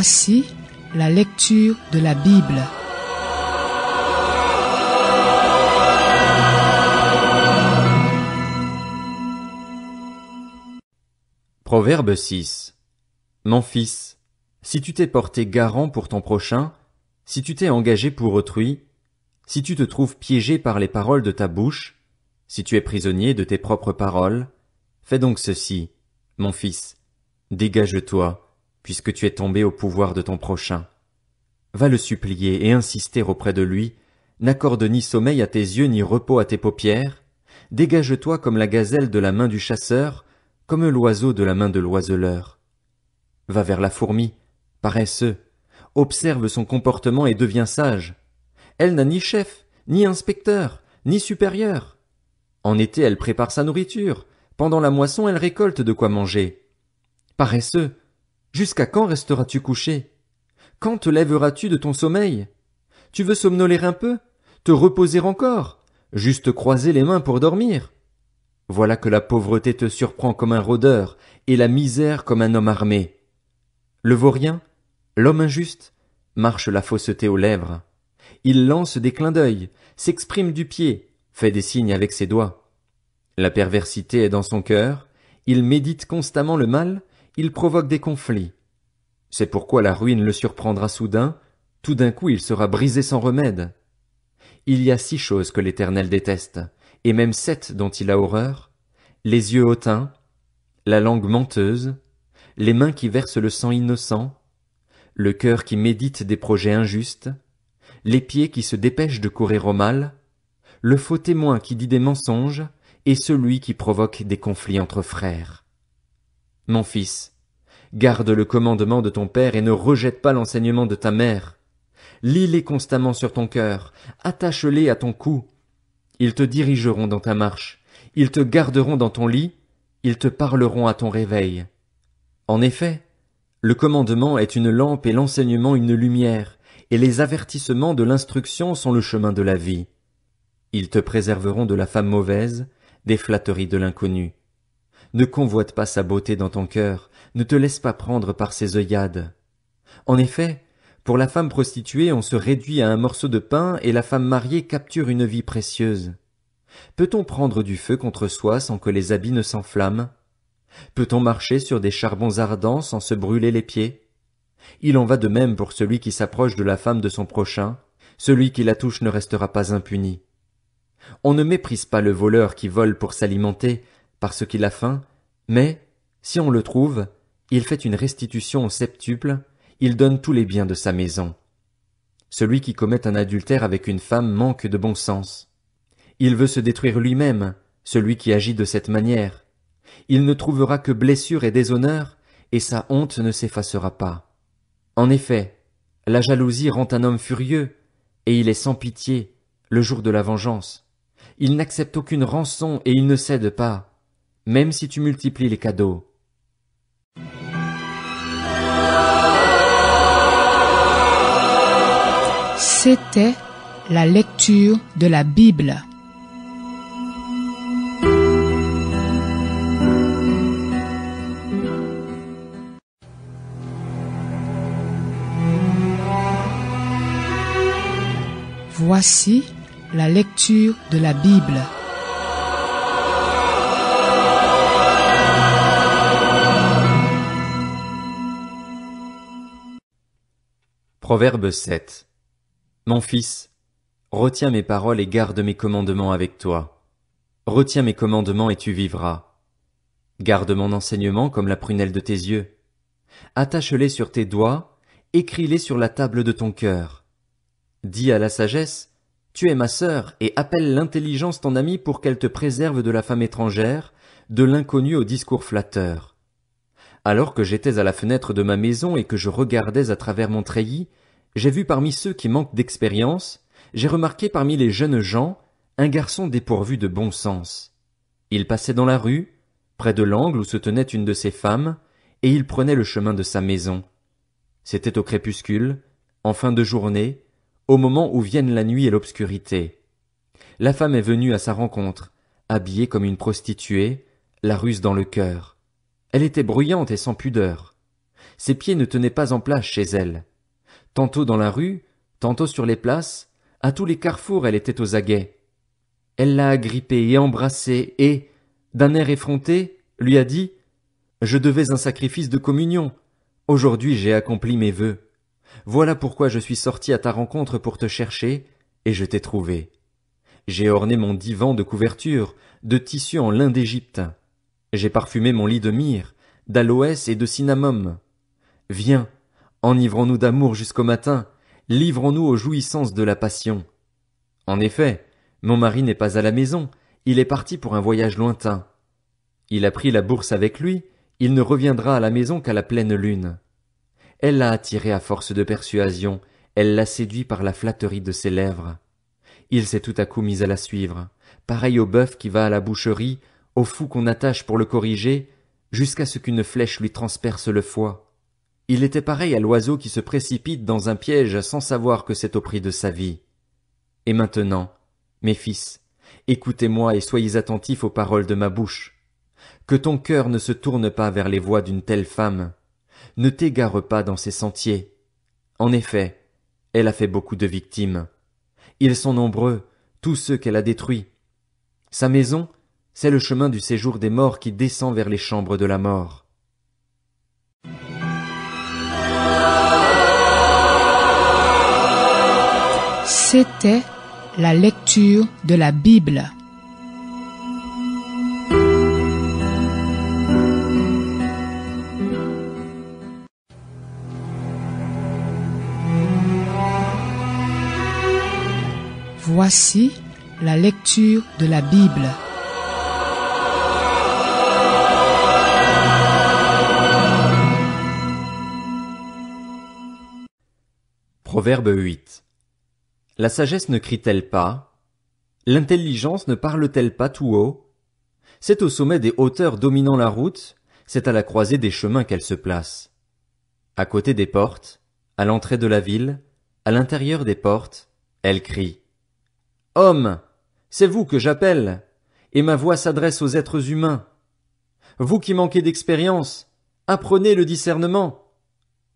Voici la lecture de la Bible. Proverbe 6 Mon fils, si tu t'es porté garant pour ton prochain, si tu t'es engagé pour autrui, si tu te trouves piégé par les paroles de ta bouche, si tu es prisonnier de tes propres paroles, fais donc ceci, mon fils, dégage-toi, puisque tu es tombé au pouvoir de ton prochain. Va le supplier et insister auprès de lui, n'accorde ni sommeil à tes yeux ni repos à tes paupières, dégage-toi comme la gazelle de la main du chasseur, comme l'oiseau de la main de l'oiseleur. Va vers la fourmi, paresseux, observe son comportement et deviens sage. Elle n'a ni chef, ni inspecteur, ni supérieur. En été elle prépare sa nourriture, pendant la moisson elle récolte de quoi manger. Paresseux, Jusqu'à quand resteras-tu couché Quand te lèveras-tu de ton sommeil Tu veux somnoler un peu Te reposer encore Juste croiser les mains pour dormir Voilà que la pauvreté te surprend comme un rôdeur et la misère comme un homme armé. Le vaurien, l'homme injuste, marche la fausseté aux lèvres. Il lance des clins d'œil, s'exprime du pied, fait des signes avec ses doigts. La perversité est dans son cœur, il médite constamment le mal, il provoque des conflits. C'est pourquoi la ruine le surprendra soudain, tout d'un coup il sera brisé sans remède. Il y a six choses que l'Éternel déteste, et même sept dont il a horreur, les yeux hautains, la langue menteuse, les mains qui versent le sang innocent, le cœur qui médite des projets injustes, les pieds qui se dépêchent de courir au mal, le faux témoin qui dit des mensonges, et celui qui provoque des conflits entre frères. Mon fils, garde le commandement de ton Père et ne rejette pas l'enseignement de ta mère. Lis-les constamment sur ton cœur, attache-les à ton cou. Ils te dirigeront dans ta marche, ils te garderont dans ton lit, ils te parleront à ton réveil. En effet, le commandement est une lampe et l'enseignement une lumière, et les avertissements de l'instruction sont le chemin de la vie. Ils te préserveront de la femme mauvaise, des flatteries de l'inconnu. Ne convoite pas sa beauté dans ton cœur, ne te laisse pas prendre par ses œillades. En effet, pour la femme prostituée, on se réduit à un morceau de pain et la femme mariée capture une vie précieuse. Peut-on prendre du feu contre soi sans que les habits ne s'enflamment? Peut-on marcher sur des charbons ardents sans se brûler les pieds? Il en va de même pour celui qui s'approche de la femme de son prochain, celui qui la touche ne restera pas impuni. On ne méprise pas le voleur qui vole pour s'alimenter, parce qu'il a faim, mais, si on le trouve, il fait une restitution au septuple, il donne tous les biens de sa maison. Celui qui commet un adultère avec une femme manque de bon sens. Il veut se détruire lui-même, celui qui agit de cette manière. Il ne trouvera que blessure et déshonneur, et sa honte ne s'effacera pas. En effet, la jalousie rend un homme furieux, et il est sans pitié, le jour de la vengeance. Il n'accepte aucune rançon et il ne cède pas même si tu multiplies les cadeaux. C'était la lecture de la Bible. Voici la lecture de la Bible. Proverbe 7. Mon fils, retiens mes paroles et garde mes commandements avec toi. Retiens mes commandements et tu vivras. Garde mon enseignement comme la prunelle de tes yeux. Attache-les sur tes doigts, écris-les sur la table de ton cœur. Dis à la sagesse, tu es ma sœur, et appelle l'intelligence ton amie pour qu'elle te préserve de la femme étrangère, de l'inconnu au discours flatteur. Alors que j'étais à la fenêtre de ma maison et que je regardais à travers mon treillis, j'ai vu parmi ceux qui manquent d'expérience, j'ai remarqué parmi les jeunes gens un garçon dépourvu de bon sens. Il passait dans la rue, près de l'angle où se tenait une de ses femmes, et il prenait le chemin de sa maison. C'était au crépuscule, en fin de journée, au moment où viennent la nuit et l'obscurité. La femme est venue à sa rencontre, habillée comme une prostituée, la ruse dans le cœur. Elle était bruyante et sans pudeur. Ses pieds ne tenaient pas en place chez elle. Tantôt dans la rue, tantôt sur les places, à tous les carrefours elle était aux aguets. Elle l'a agrippée et embrassée et, d'un air effronté, lui a dit Je devais un sacrifice de communion. Aujourd'hui j'ai accompli mes vœux. Voilà pourquoi je suis sorti à ta rencontre pour te chercher, et je t'ai trouvé. J'ai orné mon divan de couverture, de tissu en lin d'Égypte. J'ai parfumé mon lit de myrrhe, d'aloès et de cinnamome. Viens, enivrons-nous d'amour jusqu'au matin, livrons-nous aux jouissances de la passion. En effet, mon mari n'est pas à la maison, il est parti pour un voyage lointain. Il a pris la bourse avec lui, il ne reviendra à la maison qu'à la pleine lune. Elle l'a attiré à force de persuasion, elle l'a séduit par la flatterie de ses lèvres. Il s'est tout à coup mis à la suivre, pareil au bœuf qui va à la boucherie, au fou qu'on attache pour le corriger, jusqu'à ce qu'une flèche lui transperce le foie. Il était pareil à l'oiseau qui se précipite dans un piège sans savoir que c'est au prix de sa vie. Et maintenant, mes fils, écoutez-moi et soyez attentifs aux paroles de ma bouche. Que ton cœur ne se tourne pas vers les voies d'une telle femme. Ne t'égare pas dans ses sentiers. En effet, elle a fait beaucoup de victimes. Ils sont nombreux, tous ceux qu'elle a détruits. Sa maison, c'est le chemin du séjour des morts qui descend vers les chambres de la mort. C'était la lecture de la Bible. Voici la lecture de la Bible. Proverbe 8. La sagesse ne crie-t-elle pas? L'intelligence ne parle-t-elle pas tout haut? C'est au sommet des hauteurs dominant la route, c'est à la croisée des chemins qu'elle se place. À côté des portes, à l'entrée de la ville, à l'intérieur des portes, elle crie. Homme, c'est vous que j'appelle, et ma voix s'adresse aux êtres humains. Vous qui manquez d'expérience, apprenez le discernement.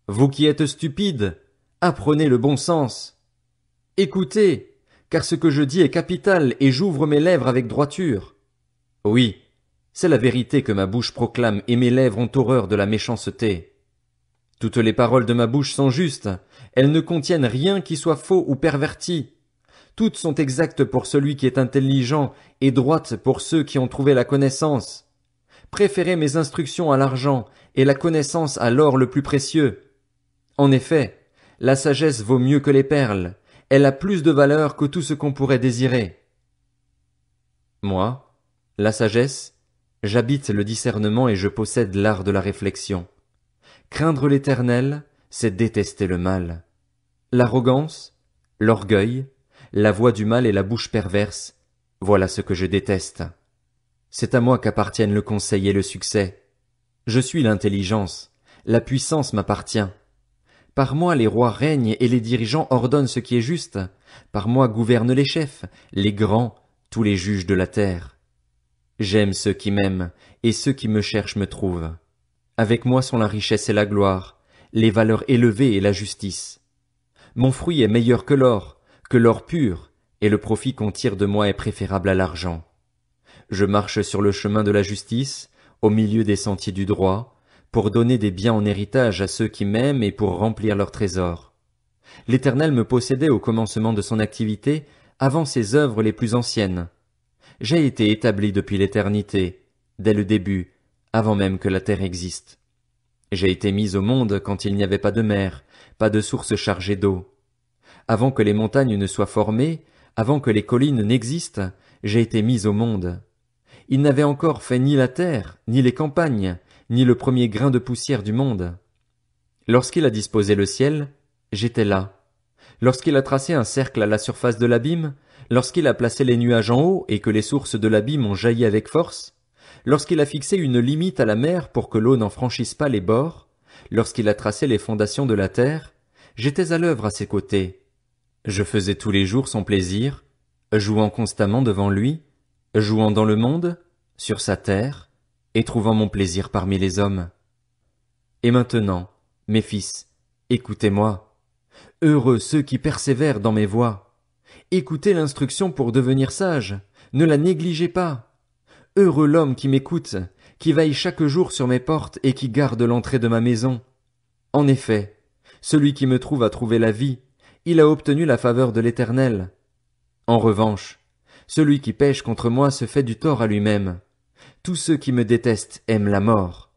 Vous qui êtes stupides, Apprenez le bon sens. Écoutez, car ce que je dis est capital et j'ouvre mes lèvres avec droiture. Oui, c'est la vérité que ma bouche proclame et mes lèvres ont horreur de la méchanceté. Toutes les paroles de ma bouche sont justes, elles ne contiennent rien qui soit faux ou perverti. Toutes sont exactes pour celui qui est intelligent et droites pour ceux qui ont trouvé la connaissance. Préférez mes instructions à l'argent et la connaissance à l'or le plus précieux. En effet, la sagesse vaut mieux que les perles, elle a plus de valeur que tout ce qu'on pourrait désirer. Moi, la sagesse, j'habite le discernement et je possède l'art de la réflexion. Craindre l'éternel, c'est détester le mal. L'arrogance, l'orgueil, la voix du mal et la bouche perverse, voilà ce que je déteste. C'est à moi qu'appartiennent le conseil et le succès. Je suis l'intelligence, la puissance m'appartient. Par moi les rois règnent et les dirigeants ordonnent ce qui est juste. Par moi gouvernent les chefs, les grands, tous les juges de la terre. J'aime ceux qui m'aiment, et ceux qui me cherchent me trouvent. Avec moi sont la richesse et la gloire, les valeurs élevées et la justice. Mon fruit est meilleur que l'or, que l'or pur, et le profit qu'on tire de moi est préférable à l'argent. Je marche sur le chemin de la justice, au milieu des sentiers du droit, pour donner des biens en héritage à ceux qui m'aiment et pour remplir leurs trésors. L'Éternel me possédait au commencement de son activité, avant ses œuvres les plus anciennes. J'ai été établi depuis l'éternité, dès le début, avant même que la terre existe. J'ai été mis au monde quand il n'y avait pas de mer, pas de source chargée d'eau. Avant que les montagnes ne soient formées, avant que les collines n'existent, j'ai été mis au monde. Il n'avait encore fait ni la terre, ni les campagnes, ni le premier grain de poussière du monde. Lorsqu'il a disposé le ciel, j'étais là. Lorsqu'il a tracé un cercle à la surface de l'abîme, lorsqu'il a placé les nuages en haut et que les sources de l'abîme ont jailli avec force, lorsqu'il a fixé une limite à la mer pour que l'eau n'en franchisse pas les bords, lorsqu'il a tracé les fondations de la terre, j'étais à l'œuvre à ses côtés. Je faisais tous les jours son plaisir, jouant constamment devant lui, jouant dans le monde, sur sa terre, et trouvant mon plaisir parmi les hommes. Et maintenant, mes fils, écoutez-moi. Heureux ceux qui persévèrent dans mes voies. Écoutez l'instruction pour devenir sage, ne la négligez pas. Heureux l'homme qui m'écoute, qui veille chaque jour sur mes portes et qui garde l'entrée de ma maison. En effet, celui qui me trouve a trouvé la vie, il a obtenu la faveur de l'Éternel. En revanche, celui qui pêche contre moi se fait du tort à lui-même. Tous ceux qui me détestent aiment la mort.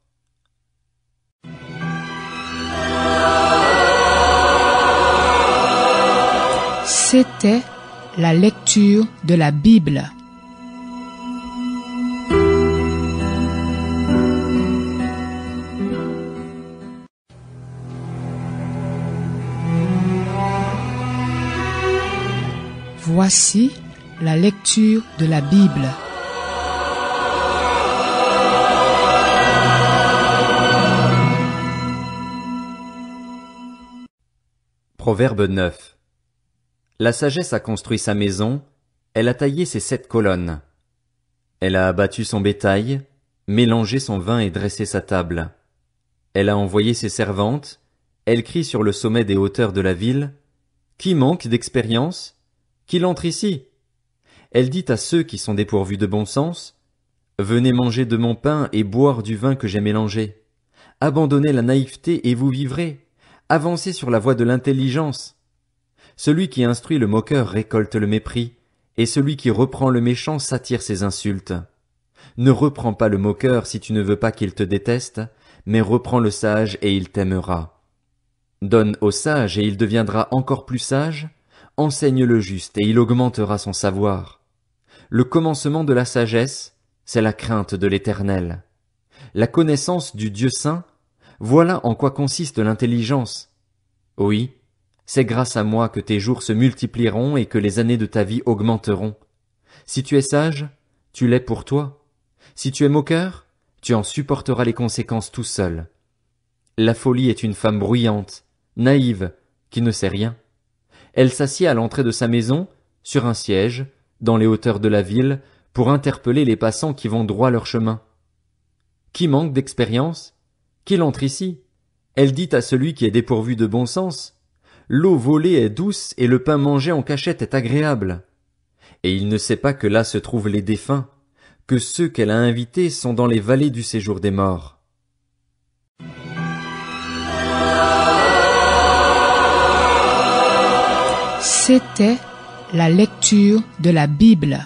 C'était la lecture de la Bible. Voici la lecture de la Bible. Proverbe 9. La sagesse a construit sa maison, elle a taillé ses sept colonnes. Elle a abattu son bétail, mélangé son vin et dressé sa table. Elle a envoyé ses servantes, elle crie sur le sommet des hauteurs de la ville, Qui manque d'expérience? Qu'il entre ici. Elle dit à ceux qui sont dépourvus de bon sens, Venez manger de mon pain et boire du vin que j'ai mélangé. Abandonnez la naïveté et vous vivrez avancez sur la voie de l'intelligence. Celui qui instruit le moqueur récolte le mépris, et celui qui reprend le méchant s'attire ses insultes. Ne reprends pas le moqueur si tu ne veux pas qu'il te déteste, mais reprends le sage et il t'aimera. Donne au sage et il deviendra encore plus sage, enseigne le juste et il augmentera son savoir. Le commencement de la sagesse, c'est la crainte de l'Éternel. La connaissance du Dieu saint, voilà en quoi consiste l'intelligence. Oui, c'est grâce à moi que tes jours se multiplieront et que les années de ta vie augmenteront. Si tu es sage, tu l'es pour toi. Si tu es moqueur, tu en supporteras les conséquences tout seul. La folie est une femme bruyante, naïve, qui ne sait rien. Elle s'assied à l'entrée de sa maison, sur un siège, dans les hauteurs de la ville, pour interpeller les passants qui vont droit leur chemin. Qui manque d'expérience, qu'il entre ici. Elle dit à celui qui est dépourvu de bon sens, L'eau volée est douce et le pain mangé en cachette est agréable. Et il ne sait pas que là se trouvent les défunts, que ceux qu'elle a invités sont dans les vallées du séjour des morts. C'était la lecture de la Bible.